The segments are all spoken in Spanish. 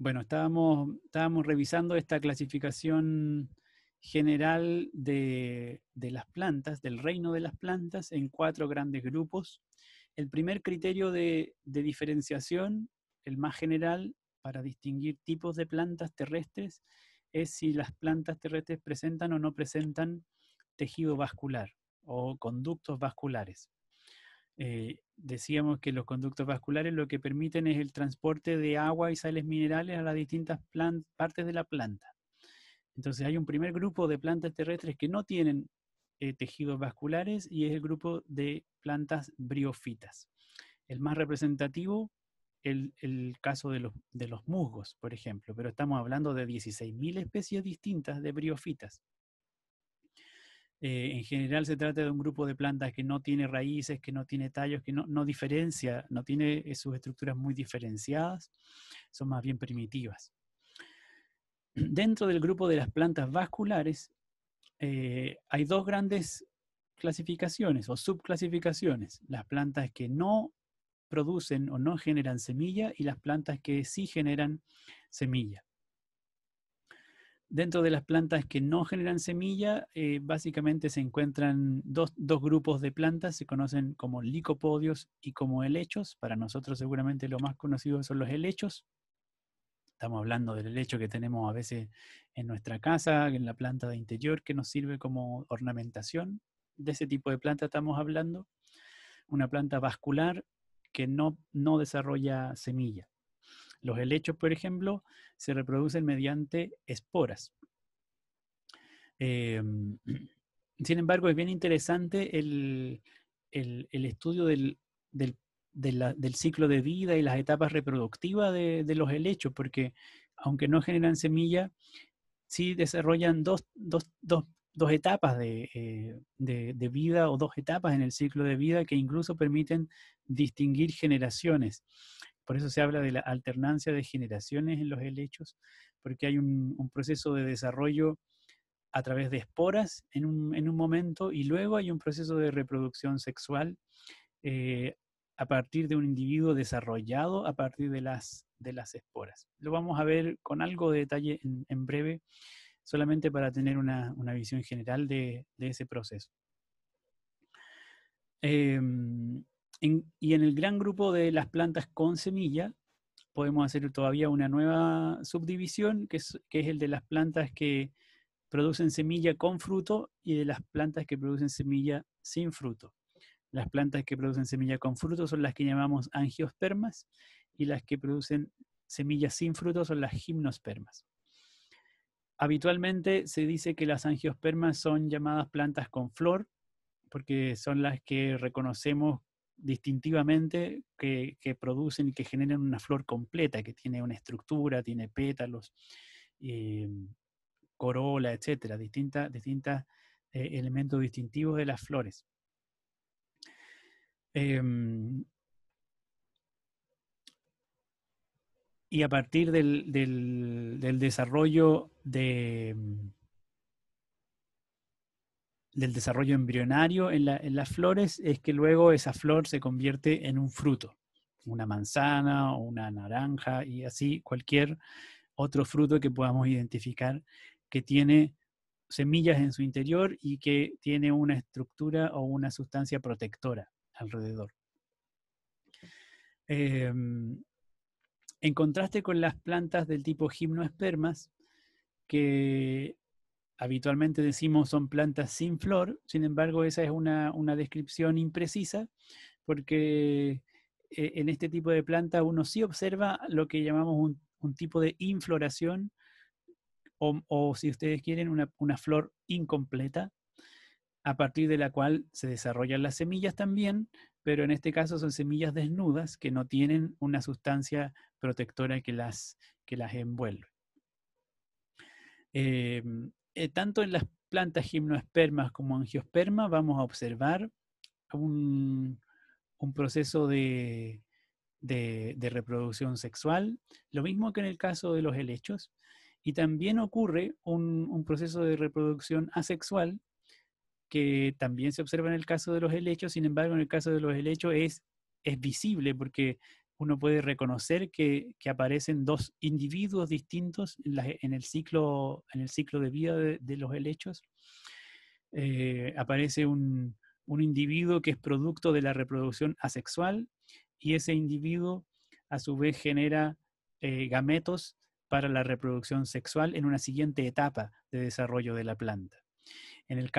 Bueno, estábamos, revisando esta clasificación general de, las plantas, del reino de las plantas, en cuatro grandes grupos. El primer criterio de, diferenciación, el más general, para distinguir tipos de plantas terrestres, es si las plantas terrestres presentan o no presentan tejido vascular o conductos vasculares. Eh, decíamos que los conductos vasculares lo que permiten es el transporte de agua y sales minerales a las distintas partes de la planta. Entonces hay un primer grupo de plantas terrestres que no tienen eh, tejidos vasculares y es el grupo de plantas briofitas. El más representativo, el, el caso de los, de los musgos, por ejemplo, pero estamos hablando de 16.000 especies distintas de briofitas. Eh, en general se trata de un grupo de plantas que no tiene raíces, que no tiene tallos, que no, diferencia, no tiene eh, sus estructuras muy diferenciadas, son más bien primitivas. Dentro del grupo de las plantas vasculares eh, hay dos grandes clasificaciones o subclasificaciones, las plantas que no producen o no generan semilla y las plantas que sí generan semilla. Dentro de las plantas que no generan semilla, eh, básicamente se encuentran dos, grupos de plantas, se conocen como licopodios y como helechos. Para nosotros seguramente lo más conocido son los helechos. Estamos hablando del helecho que tenemos a veces en nuestra casa, en la planta de interior que nos sirve como ornamentación. De ese tipo de planta estamos hablando. Una planta vascular que no, no desarrolla semilla. Los helechos, por ejemplo, se reproducen mediante esporas. Em, sin embargo, es bien interesante el, estudio del, ciclo de vida y las etapas reproductivas de, los helechos, porque aunque no generan semilla, sí desarrollan dos, etapas eh, de, vida o dos etapas en el ciclo de vida que incluso permiten distinguir generaciones. Por eso se habla de la alternancia de generaciones en los helechos, porque hay un, proceso de desarrollo a través de esporas en un, momento y luego hay un proceso de reproducción sexual eh, a partir de un individuo desarrollado a partir de las, de las esporas. Lo vamos a ver con algo de detalle en, breve, solamente para tener una, visión general de, ese proceso. Em, y en el gran grupo de las plantas con semilla, podemos hacer todavía una nueva subdivisión, que es, que es el de las plantas que producen semilla con fruto y de las plantas que producen semilla sin fruto. Las plantas que producen semilla con fruto son las que llamamos angiospermas y las que producen semillas sin fruto son las gimnospermas. Habitualmente se dice que las angiospermas son llamadas plantas con flor porque son las que reconocemos distintivamente que, producen y que generan una flor completa, que tiene una estructura, tiene pétalos, eh, corola, etcétera, distintos eh, elementos distintivos de las flores. Em, y a partir del desarrollo de del desarrollo embrionario en, las flores es que luego esa flor se convierte en un fruto, una manzana o una naranja y así cualquier otro fruto que podamos identificar que tiene semillas en su interior y que tiene una estructura o una sustancia protectora alrededor. Em, en contraste con las plantas del tipo gimnospermas, que habitualmente decimos son plantas sin flor, sin embargo esa es una, descripción imprecisa porque eh, en este tipo de planta uno sí observa lo que llamamos un, tipo de infloración o, si ustedes quieren una, flor incompleta a partir de la cual se desarrollan las semillas también, pero en este caso son semillas desnudas que no tienen una sustancia protectora que las, que las envuelve. Em, eh, tanto en las plantas gimnospermas como angiospermas vamos a observar un, proceso de, reproducción sexual, lo mismo que en el caso de los helechos, y también ocurre un, proceso de reproducción asexual que también se observa en el caso de los helechos, sin embargo en el caso de los helechos es visible porque uno puede reconocer que, aparecen dos individuos distintos en, el, ciclo, de vida de, los helechos. Eh, aparece un, individuo que es producto de la reproducción asexual y ese individuo a su vez genera eh, gametos para la reproducción sexual en una siguiente etapa de desarrollo de la planta. En en el,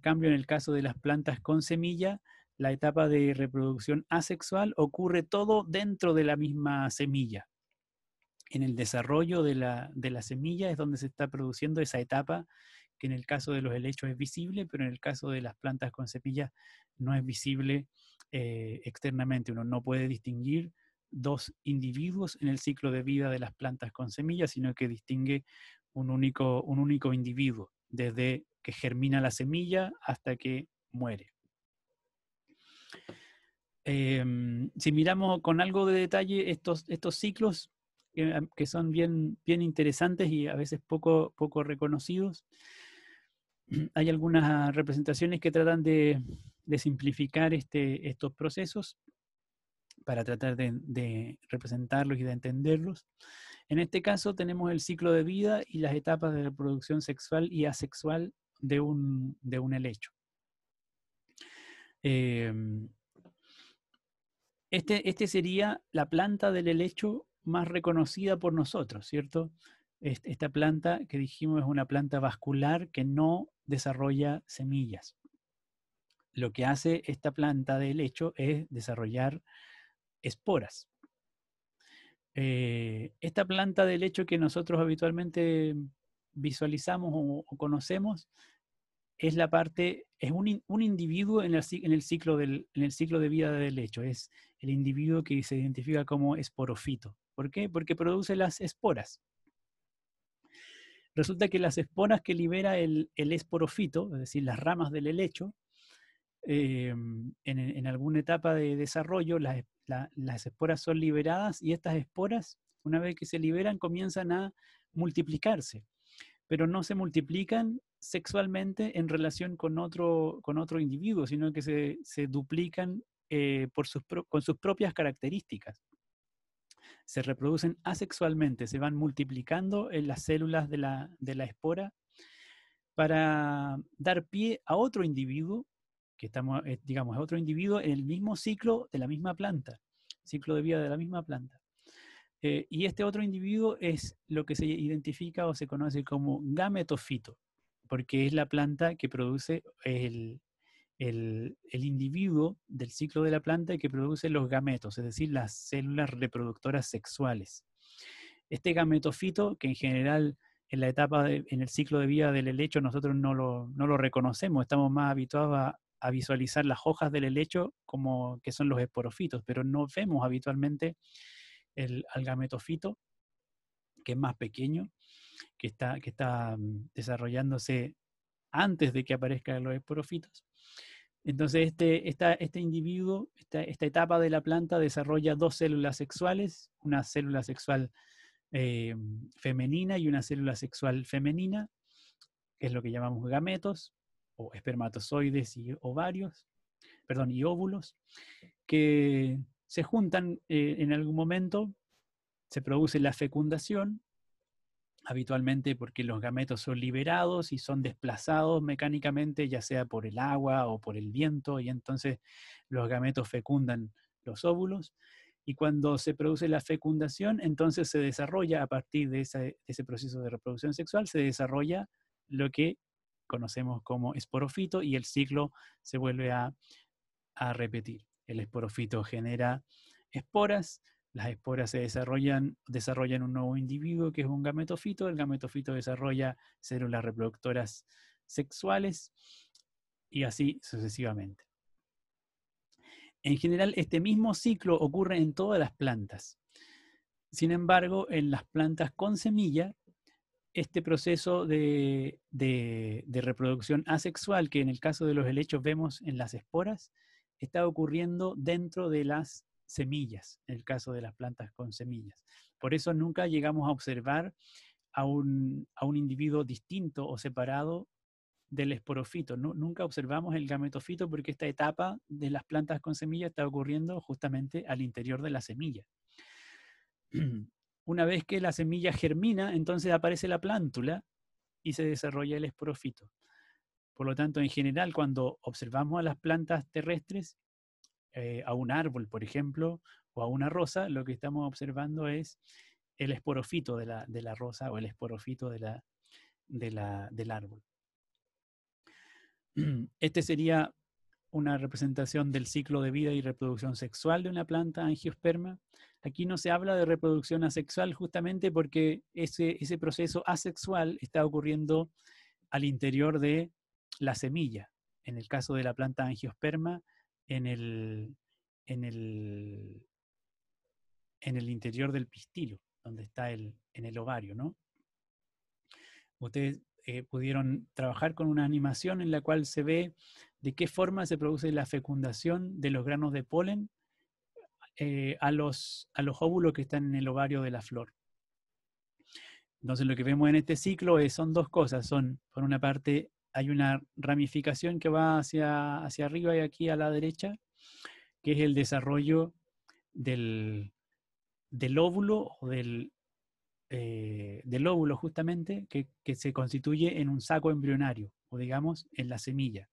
cambio, en el caso de las plantas con semilla, la etapa de reproducción asexual ocurre todo dentro de la misma semilla. En el desarrollo de la, de semilla es donde se está produciendo esa etapa que en el caso de los helechos es visible, pero en el caso de las plantas con semillas no es visible eh, externamente. Uno no puede distinguir dos individuos en el ciclo de vida de las plantas con semillas, sino que distingue un único, un único individuo, desde que germina la semilla hasta que muere. Em, si miramos con algo de detalle estos, estos ciclos, ah, que son bien, bien interesantes y a veces poco, poco reconocidos, hay algunas representaciones que tratan de, simplificar este, estos procesos para tratar de, representarlos y de entenderlos. En este caso tenemos el ciclo de vida y las etapas de reproducción sexual y asexual de un, de un helecho. Em, este, este, sería la planta del helecho más reconocida por nosotros, ¿cierto? Esta planta que dijimos es una planta vascular que no desarrolla semillas. Lo que hace esta planta de helecho es desarrollar esporas. Eh, esta planta de helecho que nosotros habitualmente visualizamos o conocemos es la parte, es un, individuo en el, ciclo en ciclo de vida del helecho, es el individuo que se identifica como esporofito. ¿Por qué? Porque produce las esporas. Resulta que las esporas que libera el, el esporofito, es decir, las ramas del helecho, eh, en, alguna etapa de desarrollo, las, las esporas son liberadas y estas esporas, una vez que se liberan, comienzan a multiplicarse pero no se multiplican sexualmente en relación con otro, individuo, sino que se, duplican eh, con sus propias características. Se reproducen asexualmente, se van multiplicando en las células de la, espora para dar pie a otro individuo, que estamos, eh, digamos, a otro individuo en el mismo ciclo de la misma planta, ciclo de vida de la misma planta. Eh, y este otro individuo es lo que se identifica o se conoce como gametofito porque es la planta que produce el, individuo del ciclo de la planta y que produce los gametos, es decir, las células reproductoras sexuales. Este gametofito, que en general en la etapa, en el ciclo de vida del helecho, nosotros no lo, reconocemos, estamos más habituados a, visualizar las hojas del helecho como que son los esporofitos, pero no vemos habitualmente el, al gametofito, que es más pequeño, que está, mm, desarrollándose antes de que aparezcan los esporófitos Entonces, este, esta, este individuo, esta, etapa de la planta desarrolla dos células sexuales, una célula sexual eh, femenina y una célula sexual femenina, que es lo que llamamos gametos, o espermatozoides y ovarios, perdón, y óvulos, que se juntan eh, en algún momento, se produce la fecundación habitualmente porque los gametos son liberados y son desplazados mecánicamente, ya sea por el agua o por el viento, y entonces los gametos fecundan los óvulos. Y cuando se produce la fecundación, entonces se desarrolla a partir de ese, proceso de reproducción sexual, se desarrolla lo que conocemos como esporofito y el ciclo se vuelve a, a repetir. El esporofito genera esporas, las esporas se desarrollan, desarrollan un nuevo individuo que es un gametofito. El gametofito desarrolla células reproductoras sexuales y así sucesivamente. En general, este mismo ciclo ocurre en todas las plantas. Sin embargo, en las plantas con semilla, este proceso de, de, reproducción asexual, que en el caso de los helechos vemos en las esporas, está ocurriendo dentro de las semillas, en el caso de las plantas con semillas. Por eso nunca llegamos a observar a un, individuo distinto o separado del esporofito. nunca observamos el gametofito porque esta etapa de las plantas con semillas está ocurriendo justamente al interior de la semilla. Una vez que la semilla germina, entonces aparece la plántula y se desarrolla el esporofito. Por lo tanto, en general, cuando observamos a las plantas terrestres, eh, a un árbol, por ejemplo, o a una rosa, lo que estamos observando es el esporofito de la, rosa o el esporofito del árbol. Este sería una representación del ciclo de vida y reproducción sexual de una planta angiosperma. Aquí no se habla de reproducción asexual justamente porque ese proceso asexual está ocurriendo al interior de la semilla. En el caso de la planta angiosperma, en el, en el, interior del pistilo, donde está en el ovario, Ustedes eh, pudieron trabajar con una animación en la cual se ve de qué forma se produce la fecundación de los granos de polen eh, a, los, a los óvulos que están en el ovario de la flor. Entonces lo que vemos en este ciclo son dos cosas, son por una parte hay una ramificación que va hacia, hacia arriba y aquí a la derecha, que es el desarrollo del, óvulo o del, eh, del óvulo justamente que, se constituye en un saco embrionario o digamos en la semilla.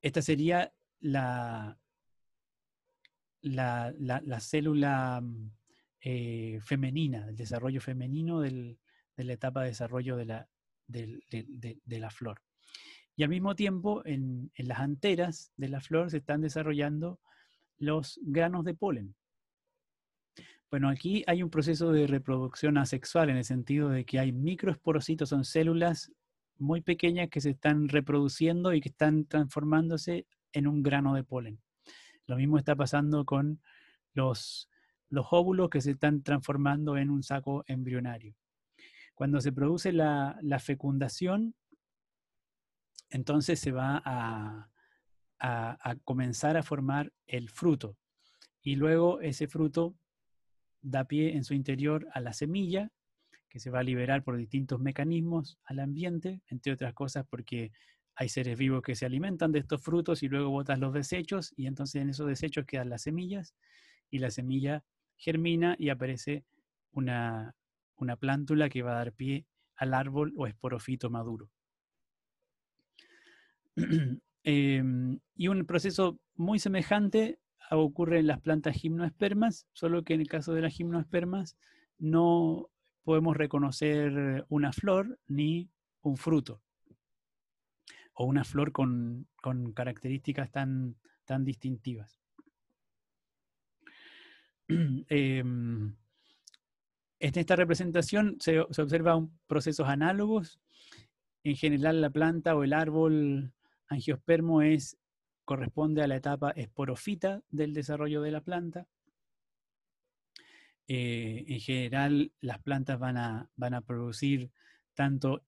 Esta sería la, la, célula mm, eh, femenina, el desarrollo femenino de la etapa de desarrollo de la, de, la flor. Y al mismo tiempo, en, las anteras de la flor se están desarrollando los granos de polen. Bueno, aquí hay un proceso de reproducción asexual en el sentido de que hay microesporocitos, son células muy pequeñas que se están reproduciendo y que están transformándose en un grano de polen. Lo mismo está pasando con los, los óvulos que se están transformando en un saco embrionario. Cuando se produce la, fecundación, entonces se va a, comenzar a formar el fruto. Y luego ese fruto da pie en su interior a la semilla, que se va a liberar por distintos mecanismos al ambiente, entre otras cosas porque hay seres vivos que se alimentan de estos frutos y luego botan los desechos y entonces en esos desechos quedan las semillas y la semilla germina y aparece una, una plántula que va a dar pie al árbol o esporofito maduro. Em, y un proceso muy semejante ocurre en las plantas gimnospermas, solo que en el caso de las gimnospermas no podemos reconocer una flor ni un fruto, o una flor con, características tan, tan distintivas. Em, en esta representación se, observan procesos análogos. En general, la planta o el árbol angiospermo es, corresponde a la etapa esporofita del desarrollo de la planta. Eh, en general, las plantas van a producir tanto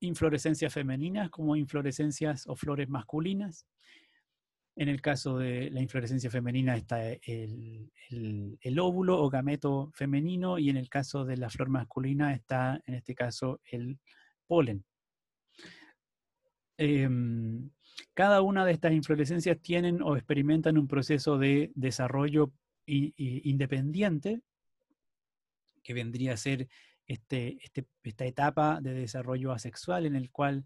inflorescencias femeninas como inflorescencias o flores masculinas. En el caso de la inflorescencia femenina está el, óvulo o gameto femenino y en el caso de la flor masculina está, en este caso, el polen. Em, cada una de estas inflorescencias tienen o experimentan un proceso de desarrollo independiente, que vendría a ser este, este, esta etapa de desarrollo asexual en el cual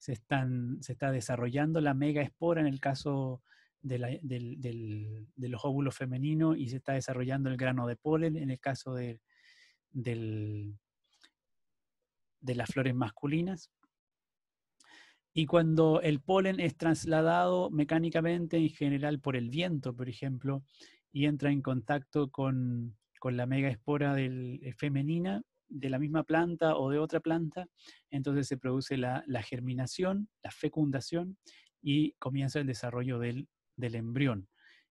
se, está desarrollando la mega espora en el caso de, los óvulos femeninos y se está desarrollando el grano de polen en el caso de, las flores masculinas. Y cuando el polen es trasladado mecánicamente en general por el viento, por ejemplo, y entra en contacto con, la mega espora del, eh, femenina, de la misma planta o de otra planta, entonces se produce la, germinación, la fecundación y comienza el desarrollo del, del, embrión,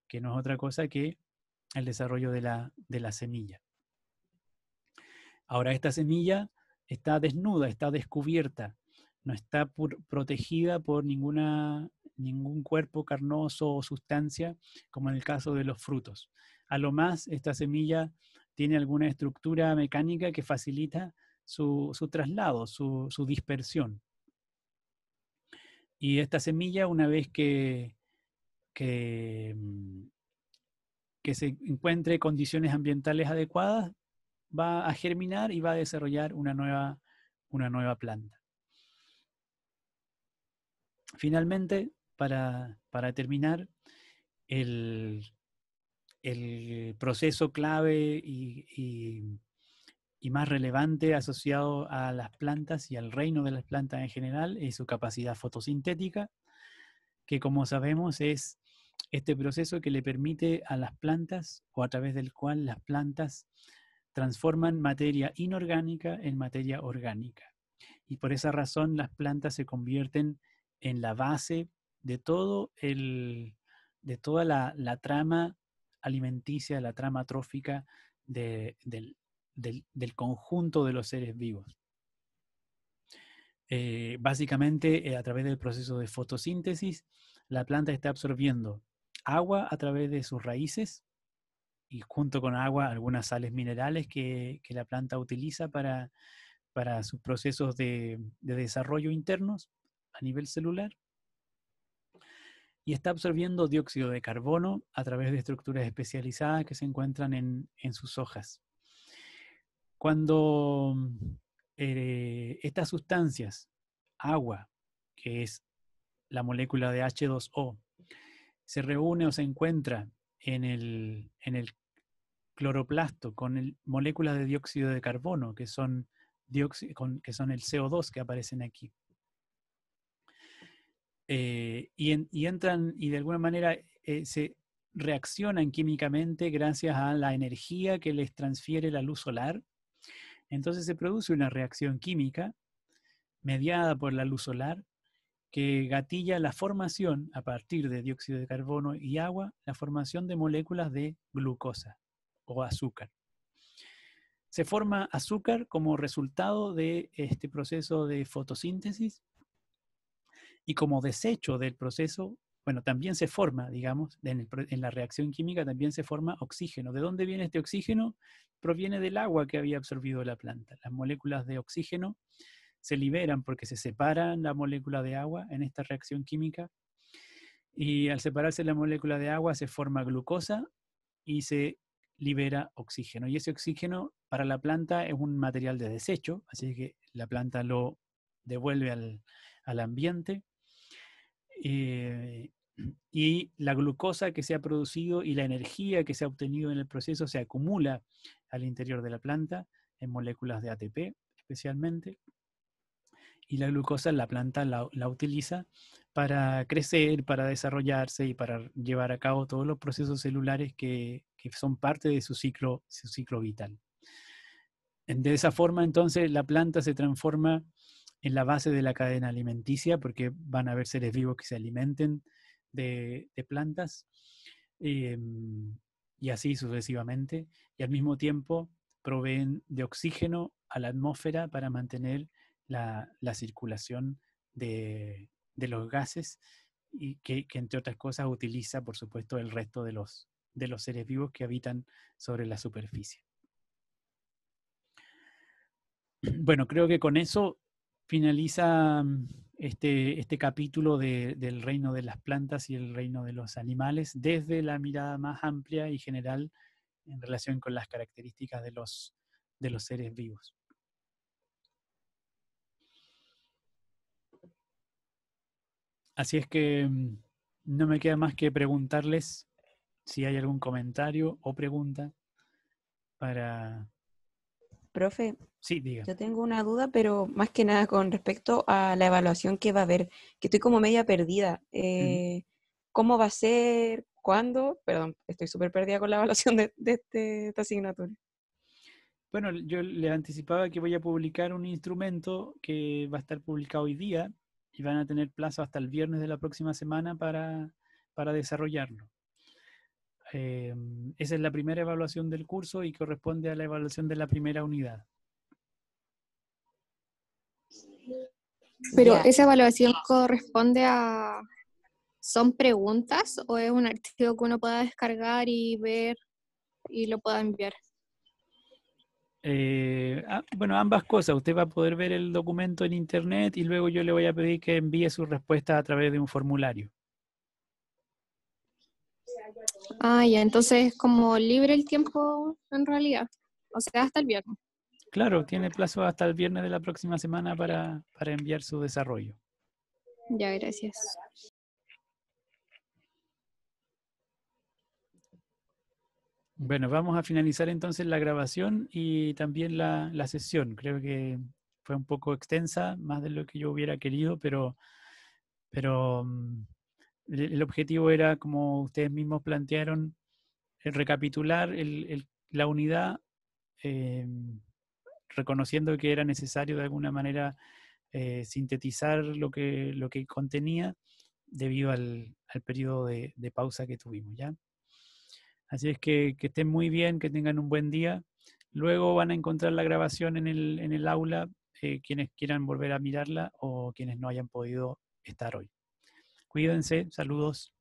que no es otra cosa que el desarrollo de la, de la semilla. Ahora, esta semilla está desnuda, está descubierta, no está protegida por ninguna, ningún cuerpo carnoso o sustancia, como en el caso de los frutos. A lo más, esta semilla tiene alguna estructura mecánica que facilita su, traslado, su, dispersión. Y esta semilla, una vez que, mm, que, se encuentre condiciones ambientales adecuadas, va a germinar y va a desarrollar una nueva, una nueva planta. Finalmente, para terminar, el, el proceso clave y, más relevante asociado a las plantas y al reino de las plantas en general es su capacidad fotosintética, que como sabemos es este proceso que le permite a las plantas o a través del cual las plantas transforman materia inorgánica en materia orgánica. Y por esa razón las plantas se convierten en la base de todo el de toda la, la trama alimenticia, la trama trófica del, conjunto de los seres vivos. Eh, básicamente, eh, a través del proceso de fotosíntesis, la planta está absorbiendo agua a través de sus raíces y junto con agua algunas sales minerales que, la planta utiliza para, sus procesos de desarrollo internos a nivel celular y está absorbiendo dióxido de carbono a través de estructuras especializadas que se encuentran en, sus hojas. Cuando mm, eh, estas sustancias, agua, que es la molécula de H2O, se reúne o se encuentra en el, cloroplasto con moléculas de dióxido de carbono, que son, con, que son el CO2 que aparecen aquí. Eh, y, entran y de alguna manera eh, se reaccionan químicamente gracias a la energía que les transfiere la luz solar. Entonces se produce una reacción química mediada por la luz solar que gatilla la formación, a partir de dióxido de carbono y agua, la formación de moléculas de glucosa o azúcar. Se forma azúcar como resultado de este proceso de fotosíntesis y como desecho del proceso, bueno, también se forma, digamos, en, la reacción química también se forma oxígeno. ¿De dónde viene este oxígeno? Proviene del agua que había absorbido la planta. Las moléculas de oxígeno se liberan porque se separan la molécula de agua en esta reacción química y al separarse la molécula de agua se forma glucosa y se libera oxígeno. Y ese oxígeno para la planta es un material de desecho, así que la planta lo devuelve al, al ambiente eh, y la glucosa que se ha producido y la energía que se ha obtenido en el proceso se acumula al interior de la planta en moléculas de ATP especialmente. Y la glucosa la planta la, utiliza para crecer, para desarrollarse y para llevar a cabo todos los procesos celulares que, son parte de su ciclo, su ciclo vital. De esa forma, entonces, la planta se transforma en la base de la cadena alimenticia, porque van a haber seres vivos que se alimenten de, plantas, em, y así sucesivamente, y al mismo tiempo proveen de oxígeno a la atmósfera para mantener la, circulación de, los gases, y que, entre otras cosas utiliza, por supuesto, el resto de los, de los seres vivos que habitan sobre la superficie. Bueno, creo que con eso finaliza mm, este, este capítulo del reino de las plantas y el reino de los animales desde la mirada más amplia y general en relación con las características de los, de los seres vivos. Así es que mm, no me queda más que preguntarles si hay algún comentario o pregunta para Profe, yo tengo una duda, pero más que nada con respecto a la evaluación que va a haber, que estoy como media perdida. Eh, ¿Cómo va a ser? ¿Cuándo? Perdón, estoy súper perdida con la evaluación de, este, esta asignatura. Bueno, yo le anticipaba que voy a publicar un instrumento que va a estar publicado hoy día y van a tener plazo hasta el viernes de la próxima semana para desarrollarlo. Em, esa es la primera evaluación del curso y corresponde a la evaluación de la primera unidad. Pero esa evaluación corresponde a... ¿Son preguntas o es un archivo que uno pueda descargar y ver y lo pueda enviar? Eh, ah, bueno, ambas cosas. Usted va a poder ver el documento en internet y luego yo le voy a pedir que envíe su respuesta a través de un formulario. Ah, ya, entonces como libre el tiempo en realidad, o sea, hasta el viernes. Claro, tiene plazo hasta el viernes de la próxima semana para, para enviar su desarrollo. Ya, gracias. Bueno, vamos a finalizar entonces la grabación y también la, sesión. Creo que fue un poco extensa, más de lo que yo hubiera querido, pero, pero mm, el objetivo era, como ustedes mismos plantearon, recapitular la unidad, eh, reconociendo que era necesario de alguna manera eh, sintetizar lo que, contenía debido al, periodo de, pausa que tuvimos. ¿ya? Así es que, estén muy bien, que tengan un buen día. Luego van a encontrar la grabación en el, aula, eh, quienes quieran volver a mirarla o quienes no hayan podido estar hoy. Cuídense, saludos.